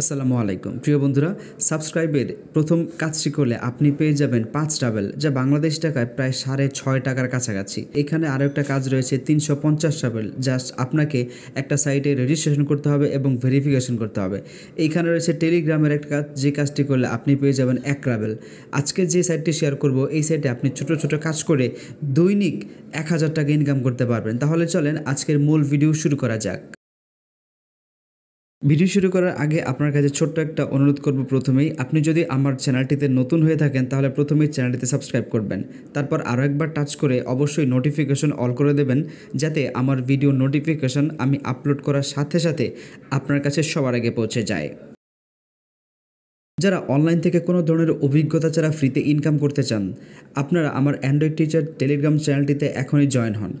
আসসালামু আলাইকুম প্রিয় বন্ধুরা সাবস্ক্রাইবের প্রথম কাজটি করলে আপনি পেয়ে যাবেন পাঁচ ট্রাভেল যা বাংলাদেশ টাকায় প্রায় সাড়ে ছয় টাকার কাছাকাছি এখানে আরও একটা কাজ রয়েছে তিনশো পঞ্চাশ ট্রাভেল যা আপনাকে একটা সাইটে রেজিস্ট্রেশন করতে হবে এবং ভেরিফিকেশন করতে হবে এইখানে রয়েছে টেলিগ্রামের একটা কাজ যে কাজটি করলে আপনি পেয়ে যাবেন এক ট্রাভেল আজকে যে সাইটটি শেয়ার করব এই সাইটে আপনি ছোট ছোট কাজ করে দৈনিক এক হাজার টাকা ইনকাম করতে পারবেন তাহলে চলেন আজকের মূল ভিডিও শুরু করা যাক ভিডিও শুরু করার আগে আপনার কাছে ছোট্ট একটা অনুরোধ করব প্রথমেই আপনি যদি আমার চ্যানেলটিতে নতুন হয়ে থাকেন তাহলে প্রথমেই চ্যানেলটিতে সাবস্ক্রাইব করবেন তারপর আরও একবার টাচ করে অবশ্যই নোটিফিকেশন অল করে দেবেন যাতে আমার ভিডিও নোটিফিকেশন আমি আপলোড করার সাথে সাথে আপনার কাছে সবার আগে পৌঁছে যায় যারা অনলাইন থেকে কোনো ধরনের অভিজ্ঞতা ছাড়া ফ্রিতে ইনকাম করতে চান আপনারা আমার অ্যান্ড্রয়েড টিচার টেলিগ্রাম চ্যানেলটিতে এখনই জয়েন হন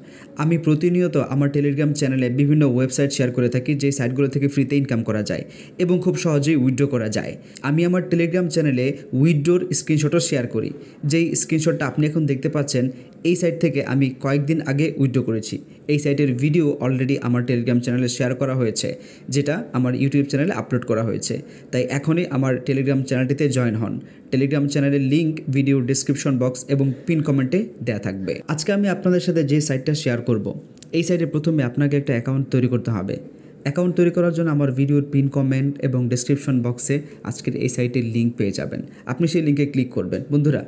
আমি প্রতিনিয়ত আমার টেলিগ্রাম চ্যানেলে বিভিন্ন ওয়েবসাইট শেয়ার করে থাকি যে সাইটগুলো থেকে ফ্রিতে ইনকাম করা যায় এবং খুব সহজেই উইড্রো করা যায় আমি আমার টেলিগ্রাম চ্যানেলে উইড্রোর স্ক্রিনশটও শেয়ার করি যেই স্ক্রিনশটটা আপনি এখন দেখতে পাচ্ছেন এই সাইট থেকে আমি কয়েকদিন আগে উইড্রো করেছি এই সাইটের ভিডিও অলরেডি আমার টেলিগ্রাম চ্যানেলে শেয়ার করা হয়েছে যেটা আমার ইউটিউব চ্যানেলে আপলোড করা হয়েছে তাই এখনই আমার টেলিগ্রাম চ্যানেলটিতে জয়েন হন টেলিগ্রাম চ্যানেলের লিঙ্ক ভিডিও ডিসক্রিপশন বক্স এবং পিন কমেন্টে দেওয়া থাকবে আজকে আমি আপনাদের সাথে যে সাইটটা শেয়ার করব। এই সাইটে প্রথমে আপনাকে একটা অ্যাকাউন্ট তৈরি করতে হবে অ্যাকাউন্ট তৈরি করার জন্য আমার ভিডিওর পিন কমেন্ট এবং ডিসক্রিপশন বক্সে আজকের এই সাইটের লিঙ্ক পেয়ে যাবেন আপনি সেই লিঙ্কে ক্লিক করবেন বন্ধুরা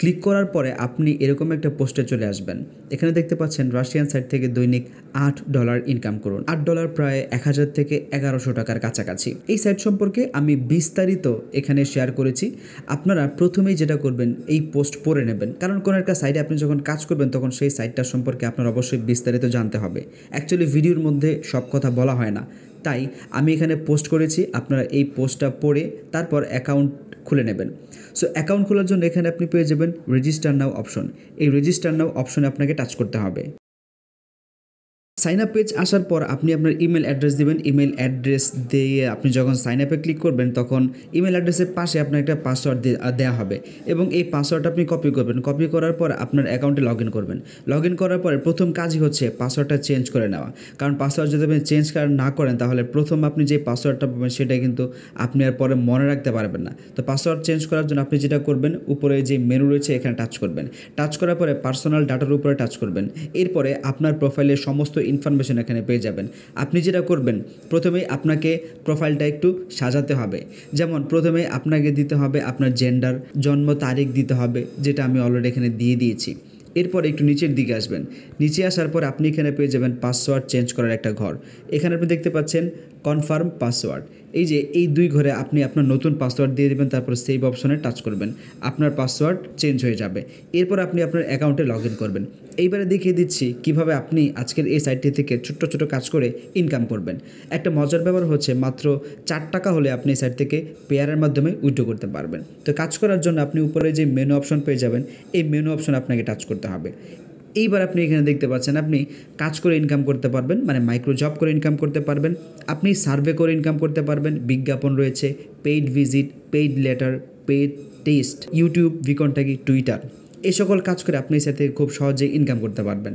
ক্লিক করার পরে আপনি এরকম একটা পোস্টে চলে আসবেন এখানে দেখতে পাচ্ছেন রাশিয়ান সাইট থেকে দৈনিক আট ডলার ইনকাম করুন আট ডলার প্রায় এক হাজার থেকে এগারোশো টাকার কাছাকাছি এই সাইট সম্পর্কে আমি বিস্তারিত এখানে শেয়ার করেছি আপনারা প্রথমেই যেটা করবেন এই পোস্ট পড়ে নেবেন কারণ কোনো একটা সাইটে আপনি যখন কাজ করবেন তখন সেই সাইটটা সম্পর্কে আপনার অবশ্যই বিস্তারিত জানতে হবে অ্যাকচুয়ালি ভিডিওর মধ্যে সব কথা বলা হয় না তাই আমি এখানে পোস্ট করেছি আপনারা এই পোস্টটা পড়ে তারপর অ্যাকাউন্ট খুলে নেবেন সো অ্যাকাউন্ট খোলার জন্য এখানে আপনি পেয়ে যাবেন রেজিস্টার নাও অপশন এই রেজিস্টার নাও অপশনে আপনাকে টাচ করতে হবে সাইন আপ পেজ আসার পর আপনি আপনার ইমেল অ্যাড্রেস দেবেন ইমেল অ্যাড্রেস দিয়ে আপনি যখন সাইন আপে ক্লিক করবেন তখন ইমেল অ্যাড্রেসের পাশে আপনার একটা পাসওয়ার্ড দেওয়া হবে এবং এই পাসওয়ার্ডটা আপনি কপি করবেন কপি করার পর আপনার অ্যাকাউন্টে লগ ইন করবেন লগ ইন করার পরে প্রথম কাজই হচ্ছে পাসওয়ার্ডটা চেঞ্জ করে নেওয়া কারণ পাসওয়ার্ড যদি আপনি চেঞ্জ না করেন তাহলে প্রথম আপনি যে পাসওয়ার্ডটা পাবেন সেটা কিন্তু আপনি আর পরে মনে রাখতে পারবেন না তো পাসওয়ার্ড চেঞ্জ করার জন্য আপনি যেটা করবেন উপরে যে মেনু রয়েছে এখানে টাচ করবেন টাচ করার পরে পার্সোনাল ডাটার উপরে টাচ করবেন এরপরে আপনার প্রোফাইলের সমস্ত ইনফরমেশন এখানে পেয়ে যাবেন আপনি যেটা করবেন প্রথমেই আপনাকে প্রোফাইলটা একটু সাজাতে হবে যেমন প্রথমে আপনাকে দিতে হবে আপনার জেন্ডার জন্ম তারিখ দিতে হবে যেটা আমি অলরেডি এখানে দিয়ে দিয়েছি এরপর একটু নিচের দিকে আসবেন নিচে আসার পর আপনি এখানে পেয়ে যাবেন পাসওয়ার্ড চেঞ্জ করার একটা ঘর এখানে আপনি দেখতে পাচ্ছেন কনফার্ম পাসওয়ার্ড এই যে এই দুই ঘরে আপনি আপনার নতুন পাসওয়ার্ড দিয়ে দেবেন তারপর সেভ অপশনে টাচ করবেন আপনার পাসওয়ার্ড চেঞ্জ হয়ে যাবে এরপর আপনি আপনার অ্যাকাউন্টে লগ ইন করবেন এইবারে দেখিয়ে দিচ্ছি কিভাবে আপনি আজকের এই সাইটটি থেকে ছোট্ট ছোট কাজ করে ইনকাম করবেন একটা মজার ব্যাপার হচ্ছে মাত্র চার টাকা হলে আপনি এই সাইট থেকে পেয়ারের মাধ্যমে উইড্রো করতে পারবেন তো কাজ করার জন্য আপনি উপরে যে মেনু অপশন পেয়ে যাবেন এই মেনু অপশন আপনাকে টাচ করতে হবে এইবার আপনি এখানে দেখতে পাচ্ছেন আপনি কাজ করে ইনকাম করতে পারবেন মানে মাইক্রো জব করে ইনকাম করতে পারবেন আপনি সার্ভে করে ইনকাম করতে পারবেন বিজ্ঞাপন রয়েছে paid visit paid letter paid test YouTube VKontakte Twitter এই সকল কাজ করে আপনি সাথে খুব সহজে ইনকাম করতে পারবেন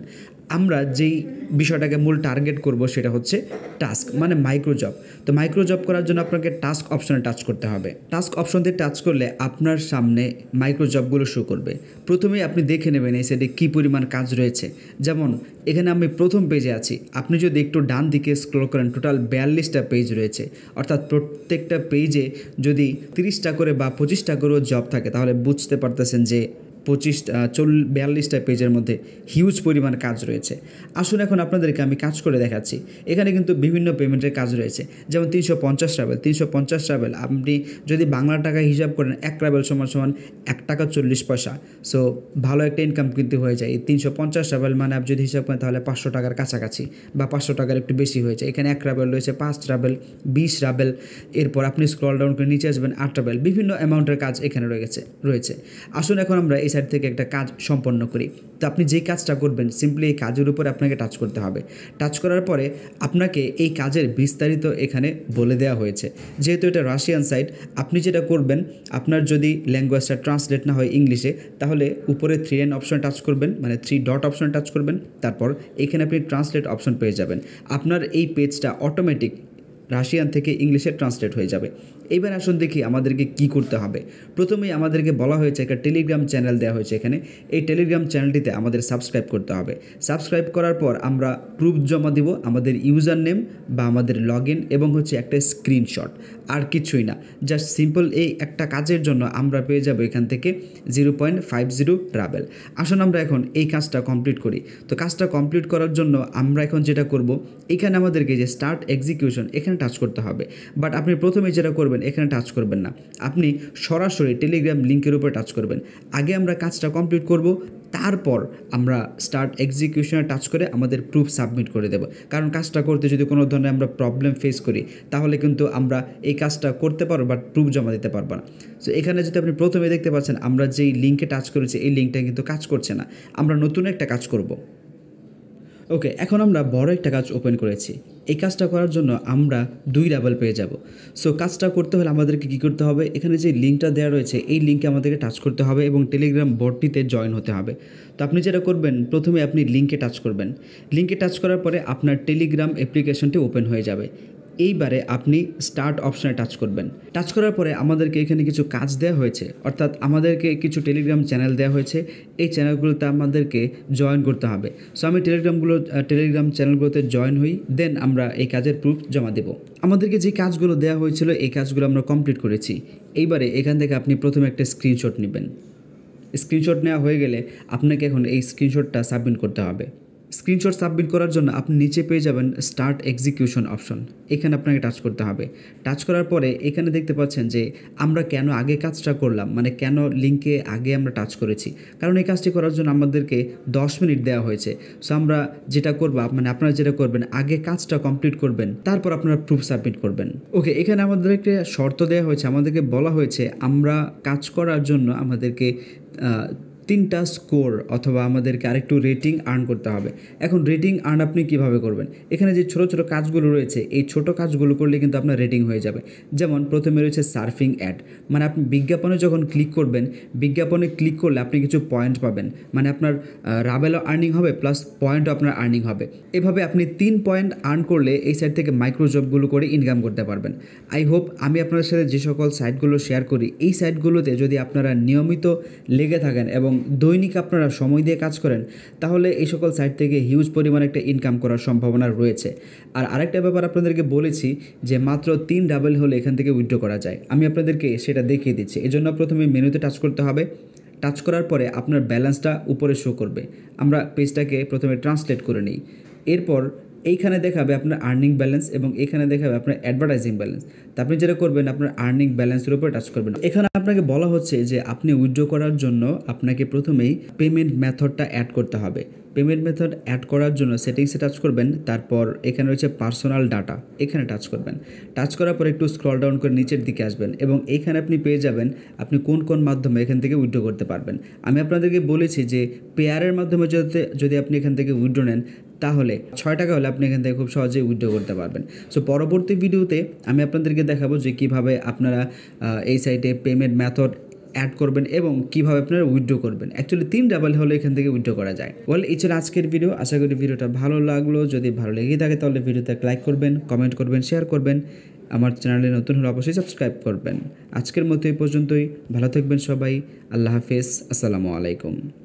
আমরা যেই বিষয়টাকে মূল টার্গেট করব সেটা হচ্ছে টাস্ক মানে মাইক্রোজব তো মাইক্রো জব করার জন্য আপনাকে টাস্ক অপশনে টাচ করতে হবে টাস্ক অপশন দিয়ে টাচ করলে আপনার সামনে মাইক্রোজবগুলো শো করবে প্রথমে আপনি দেখে নেবেন এই সাইডে কী পরিমাণ কাজ রয়েছে যেমন এখানে আমি প্রথম পেজে আছি আপনি যদি একটু ডান দিকে স্ক্রল করেন টোটাল বিয়াল্লিশটা পেজ রয়েছে অর্থাৎ প্রত্যেকটা পেজে যদি তিরিশটা করে বা পঁচিশটা করেও জব থাকে তাহলে বুঝতে পারতেছেন যে পঁচিশ চল্ল বিয়াল্লিশটা পেজের মধ্যে হিউজ পরিমাণ কাজ রয়েছে আসুন এখন আপনাদেরকে আমি কাজ করে দেখাচ্ছি এখানে কিন্তু বিভিন্ন পেমেন্টের কাজ রয়েছে যেমন তিনশো পঞ্চাশ ট্রাভেল তিনশো পঞ্চাশ ট্রাভেল আপনি যদি বাংলা টাকায় হিসাব করেন এক ট্রাভেল সমান সমান এক টাকা চল্লিশ পয়সা সো ভালো একটা ইনকাম কিন্তু হয়ে যায় তিনশো পঞ্চাশ ট্রাভেল মানে আপনি যদি হিসাব করেন তাহলে পাঁচশো টাকার কাছাকাছি বা পাঁচশো টাকার একটু বেশি হয়েছে এখানে এক ট্রাভেল রয়েছে পাঁচ ট্রাভেল বিশ ট্রাভেল এরপর আপনি স্ক্রল ডাউন করে নিচে আসবেন আট ট্রাভেল বিভিন্ন অ্যামাউন্টের কাজ এখানে রয়েছে রয়েছে আসুন এখন আমরা এই সাইড থেকে একটা কাজ সম্পন্ন করি তো আপনি যে কাজটা করবেন সিম্পলি এই কাজের উপর আপনাকে টাচ করতে হবে টাচ করার পরে আপনাকে এই কাজের বিস্তারিত এখানে বলে দেওয়া হয়েছে যেহেতু এটা রাশিয়ান সাইট আপনি যেটা করবেন আপনার যদি ল্যাঙ্গুয়েজটা ট্রান্সলেট না হয় ইংলিশে তাহলে উপরে থ্রি এন অপশন টাচ করবেন মানে থ্রি ডট অপশন টাচ করবেন তারপর এখানে আপনি ট্রান্সলেট অপশন পেয়ে যাবেন আপনার এই পেজটা অটোমেটিক রাশিয়ান থেকে ইংলিশে ট্রান্সলেট হয়ে যাবে এইবার আসুন দেখি আমাদেরকে কি করতে হবে প্রথমেই আমাদেরকে বলা হয়েছে একটা টেলিগ্রাম চ্যানেল দেওয়া হয়েছে এখানে এই টেলিগ্রাম চ্যানেলটিতে আমাদের সাবস্ক্রাইব করতে হবে সাবস্ক্রাইব করার পর আমরা প্রুফ জমা দিব আমাদের ইউজার নেম বা আমাদের লগ এবং হচ্ছে একটা স্ক্রিনশট আর কিছুই না জাস্ট সিম্পল এই একটা কাজের জন্য আমরা পেয়ে যাব এখান থেকে zero point five zero ruble আসুন আমরা এখন এই কাজটা কমপ্লিট করি তো কাজটা কমপ্লিট করার জন্য আমরা এখন যেটা করব এখানে আমাদেরকে যে স্টার্ট এক্সিকিউশন এখানে এখানে টাচ করতে হবে বাট আপনি প্রথমে যেটা করবেন এখানে টাচ করবেন না আপনি সরাসরি টেলিগ্রাম লিঙ্কের উপরে টাচ করবেন আগে আমরা কাজটা কমপ্লিট করব তারপর আমরা স্টার্ট এক্সিকিউশনে টাচ করে আমাদের প্রুফ সাবমিট করে দেবো কারণ কাজটা করতে যদি কোনো ধরনের আমরা প্রবলেম ফেস করি তাহলে কিন্তু আমরা এই কাজটা করতে পারবো বাট প্রুফ জমা দিতে পারবো না সো এখানে যদি আপনি প্রথমে দেখতে পাচ্ছেন আমরা যেই লিঙ্কে টাচ করেছি এই লিঙ্কটা কিন্তু কাজ করছে না আমরা নতুন একটা কাজ করব ওকে এখন আমরা বড় একটা কাজ ওপেন করেছি এই কাজটা করার জন্য আমরা দুই লেভেল পেয়ে যাব সো কাজটা করতে হলে আমাদেরকে কী করতে হবে এখানে যে লিঙ্কটা দেওয়া রয়েছে এই লিঙ্কে আমাদেরকে টাচ করতে হবে এবং টেলিগ্রাম বোর্ডটিতে জয়েন হতে হবে তো আপনি যেটা করবেন প্রথমে আপনি লিঙ্কে টাচ করবেন লিঙ্কে টাচ করার পরে আপনার টেলিগ্রাম অ্যাপ্লিকেশনটি ওপেন হয়ে যাবে এইবারে আপনি স্টার্ট অপশনে টাচ করবেন টাচ করার পরে আমাদেরকে এখানে কিছু কাজ দেওয়া হয়েছে অর্থাৎ আমাদেরকে কিছু টেলিগ্রাম চ্যানেল দেওয়া হয়েছে এই চ্যানেলগুলোতে আমাদেরকে জয়েন করতে হবে সো আমি টেলিগ্রামগুলো টেলিগ্রাম চ্যানেলগুলোতে জয়েন হই দেন আমরা এই কাজের প্রুফ জমা দেব আমাদেরকে যে কাজগুলো দেওয়া হয়েছিল এই কাজগুলো আমরা কমপ্লিট করেছি এইবারে এখান থেকে আপনি প্রথমে একটা স্ক্রিনশট নেবেন স্ক্রিনশট নেওয়া হয়ে গেলে আপনাকে এখন এই স্ক্রিনশটটা সাবমিট করতে হবে স্ক্রিনশট সাবমিট করার জন্য আপনি নিচে পেয়ে যাবেন স্টার্ট এক্সিকিউশন অপশন এখানে আপনাকে টাচ করতে হবে টাচ করার পরে এখানে দেখতে পাচ্ছেন যে আমরা কেন আগে কাজটা করলাম মানে কেন লিঙ্কে আগে আমরা টাচ করেছি কারণ এই কাজটি করার জন্য আমাদেরকে 10 মিনিট দেওয়া হয়েছে সো আমরা যেটা করবো মানে আপনারা যেটা করবেন আগে কাজটা কমপ্লিট করবেন তারপর আপনারা প্রুফ সাবমিট করবেন ওকে এখানে আমাদের একটা শর্ত দেওয়া হয়েছে আমাদেরকে বলা হয়েছে আমরা কাজ করার জন্য আমাদেরকে তিনটা স্কোর অথবা আমাদেরকে আরেকটু রেটিং আর্ন করতে হবে এখন রেটিং আর্ন আপনি কিভাবে করবেন এখানে যে ছোট ছোট কাজগুলো রয়েছে এই ছোট কাজগুলো করলে কিন্তু আপনার রেটিং হয়ে যাবে যেমন প্রথমে রয়েছে সার্ফিং অ্যাড মানে আপনি বিজ্ঞাপনে যখন ক্লিক করবেন বিজ্ঞাপনে ক্লিক করলে আপনি কিছু পয়েন্ট পাবেন মানে আপনার রাবেলও আর্নিং হবে প্লাস পয়েন্টও আপনার আর্নিং হবে এভাবে আপনি তিন পয়েন্ট আর্ন করলে এই সাইট থেকে মাইক্রো জবগুলো করে ইনকাম করতে পারবেন আই হোপ আমি আপনার সাথে যে সকল সাইটগুলো শেয়ার করি এই সাইটগুলোতে যদি আপনারা নিয়মিত লেগে থাকেন এবং দৈনিক আপনারা সময় দিয়ে কাজ করেন তাহলে এই সকল সাইট থেকে হিউজ পরিমাণে একটা ইনকাম করার সম্ভাবনা রয়েছে আর আরেকটা ব্যাপার আপনাদেরকে বলেছি যে মাত্র তিন ডাবল হলে এখান থেকে উইথড্র করা যায় আমি আপনাদেরকে সেটা দেখিয়ে দিচ্ছি এজন্য প্রথমে মেনুতে টাচ করতে হবে টাচ করার পরে আপনার ব্যালেন্সটা উপরে শো করবে আমরা পেজটাকে প্রথমে ট্রান্সলেট করে নিই এরপর এইখানে দেখাবে আপনার আর্নিং ব্যালেন্স এবং এখানে দেখাবে আপনার অ্যাডভার্টাইজিং ব্যালেন্স তা আপনি যেটা করবেন আপনার আর্নিং ব্যালেন্সের উপরে টাচ করবেন এখানে আপনাকে বলা হচ্ছে যে আপনি উইথড্র করার জন্য আপনাকে প্রথমেই পেমেন্ট মেথডটা অ্যাড করতে হবে পেমেন্ট মেথড অ্যাড করার জন্য সেটিংসে টাচ করবেন তারপর এখানে রয়েছে পার্সোনাল ডাটা এখানে টাচ করবেন টাচ করার পর একটু স্ক্রল ডাউন করে নিচের দিকে আসবেন এবং এইখানে আপনি পেয়ে যাবেন আপনি কোন কোন মাধ্যমে এখান থেকে উইথড্র করতে পারবেন আমি আপনাদেরকে বলেছি যে পেয়ারের মাধ্যমে যদি যদি আপনি এখান থেকে উইথড্র নেন তাহলে ছয় টাকা হলে আপনি এখান থেকে খুব সহজেই উইথড্র করতে পারবেন সো পরবর্তী ভিডিওতে আমি আপনাদেরকে দেখাবো যে কীভাবে আপনারা এই সাইটে পেমেন্ট মেথড অ্যাড করবেন এবং কীভাবে আপনারা উইথড্র করবেন অ্যাকচুয়ালি তিন ডাবল হলে এখান থেকে উইথড্র করা যায় ওয়েল এই ছিল আজকের ভিডিও আশা করি ভিডিওটা ভালো লাগলো যদি ভালো লেগে থাকে তাহলে ভিডিওতে লাইক করবেন কমেন্ট করবেন শেয়ার করবেন আমার চ্যানেলে নতুন হলে অবশ্যই সাবস্ক্রাইব করবেন আজকের মতো এই পর্যন্তই ভালো থাকবেন সবাই আল্লাহ হাফেজ আসসালামু আলাইকুম